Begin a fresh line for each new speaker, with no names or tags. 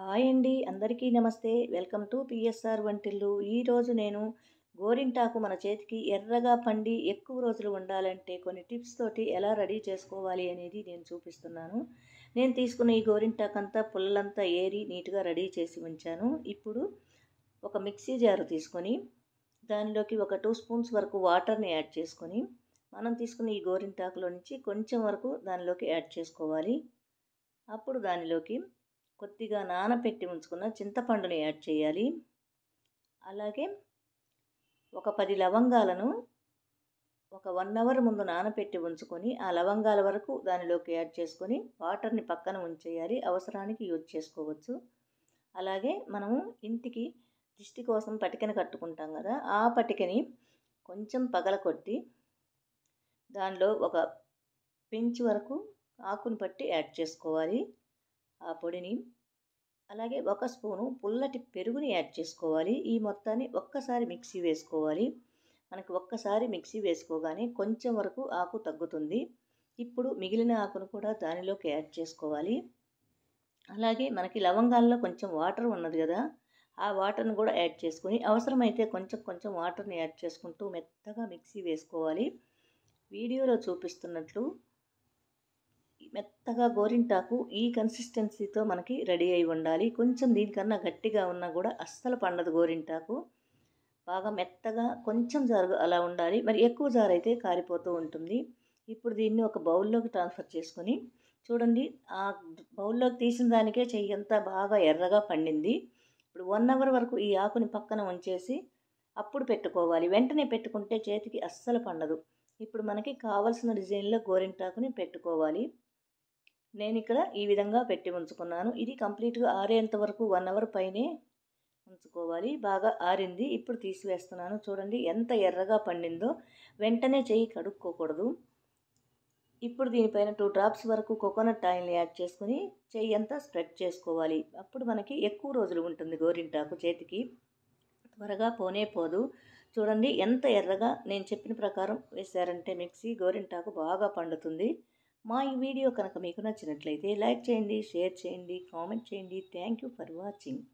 hi అండి అందరికీ నమస్తే వెల్కమ్ టు పిఎస్ఆర్ వంటిల్లు ఈరోజు నేను గోరింటాకు మన చేతికి ఎర్రగా పండి ఎక్కువ రోజులు ఉండాలంటే కొన్ని టిప్స్ తోటి ఎలా రెడీ చేసుకోవాలి అనేది నేను చూపిస్తున్నాను నేను తీసుకున్న ఈ గోరింటాకు అంతా పుల్లలంతా ఏరి నీట్గా రెడీ చేసి ఉంచాను ఇప్పుడు ఒక మిక్సీ జారు తీసుకొని దానిలోకి ఒక టూ స్పూన్స్ వరకు వాటర్ని యాడ్ చేసుకొని మనం తీసుకున్న ఈ గోరింటాకులో నుంచి కొంచెం వరకు దానిలోకి యాడ్ చేసుకోవాలి అప్పుడు దానిలోకి కొద్దిగా నానబెట్టి ఉంచుకున్న చింతపండును యాడ్ చేయాలి అలాగే ఒక పది లవంగాలను ఒక వన్ అవర్ ముందు నానపెట్టి ఉంచుకొని ఆ లవంగాల వరకు దానిలోకి యాడ్ చేసుకొని వాటర్ని పక్కన ఉంచేయాలి అవసరానికి యూజ్ చేసుకోవచ్చు అలాగే మనము ఇంటికి దిష్టి కోసం పటికన కట్టుకుంటాం కదా ఆ పటికని కొంచెం పగలకొట్టి దానిలో ఒక పెంచ్ వరకు ఆకును పట్టి యాడ్ చేసుకోవాలి ఆ పొడిని అలాగే ఒక స్పూను పుల్లటి పెరుగుని యాడ్ చేసుకోవాలి ఈ మొత్తాన్ని ఒక్కసారి మిక్సీ వేసుకోవాలి మనకి ఒక్కసారి మిక్సీ వేసుకోగానే కొంచెం వరకు ఆకు తగ్గుతుంది ఇప్పుడు మిగిలిన ఆకును కూడా దానిలోకి యాడ్ చేసుకోవాలి అలాగే మనకి లవంగాల్లో కొంచెం వాటర్ ఉన్నది కదా ఆ వాటర్ని కూడా యాడ్ చేసుకొని అవసరమైతే కొంచెం కొంచెం వాటర్ని యాడ్ చేసుకుంటూ మెత్తగా మిక్సీ వేసుకోవాలి వీడియోలో చూపిస్తున్నట్లు మెత్తగా గోరింటాకు ఈ కన్సిస్టెన్సీతో మనకి రెడీ అయి ఉండాలి కొంచెం దీనికన్నా గట్టిగా ఉన్నా కూడా అస్సలు పండదు గోరింటాకు బాగా మెత్తగా కొంచెం జారు అలా ఉండాలి మరి ఎక్కువ జారైతే కారిపోతూ ఉంటుంది ఇప్పుడు దీన్ని ఒక బౌల్లోకి ట్రాన్స్ఫర్ చేసుకొని చూడండి ఆ బౌల్లోకి తీసిన దానికే చెయ్యి అంతా బాగా ఎర్రగా పండింది ఇప్పుడు వన్ అవర్ వరకు ఈ ఆకుని పక్కన ఉంచేసి అప్పుడు పెట్టుకోవాలి వెంటనే పెట్టుకుంటే చేతికి అస్సలు పండదు ఇప్పుడు మనకి కావలసిన డిజైన్లో గోరింటాకుని పెట్టుకోవాలి నేను ఇక్కడ ఈ విధంగా పెట్టి ఉంచుకున్నాను ఇది కంప్లీట్గా ఆరేంత వరకు వన్ అవర్ పైనే ఉంచుకోవాలి బాగా ఆరింది ఇప్పుడు తీసివేస్తున్నాను చూడండి ఎంత ఎర్రగా పండిందో వెంటనే చేయి కడుక్కోకూడదు ఇప్పుడు దీనిపైన టూ డ్రాప్స్ వరకు కోకోనట్ ఆయిల్ని యాడ్ చేసుకుని చెయ్యి అంతా స్ప్రెడ్ చేసుకోవాలి అప్పుడు మనకి ఎక్కువ రోజులు ఉంటుంది గోరింటాకు చేతికి త్వరగా పోనే పోదు చూడండి ఎంత ఎర్రగా నేను చెప్పిన ప్రకారం వేశారంటే మిక్సీ గోరింటాకు బాగా పండుతుంది మా ఈ వీడియో కనుక మీకు నచ్చినట్లయితే లైక్ చేయండి షేర్ చేయండి కామెంట్ చేయండి థ్యాంక్ యూ ఫర్ వాచింగ్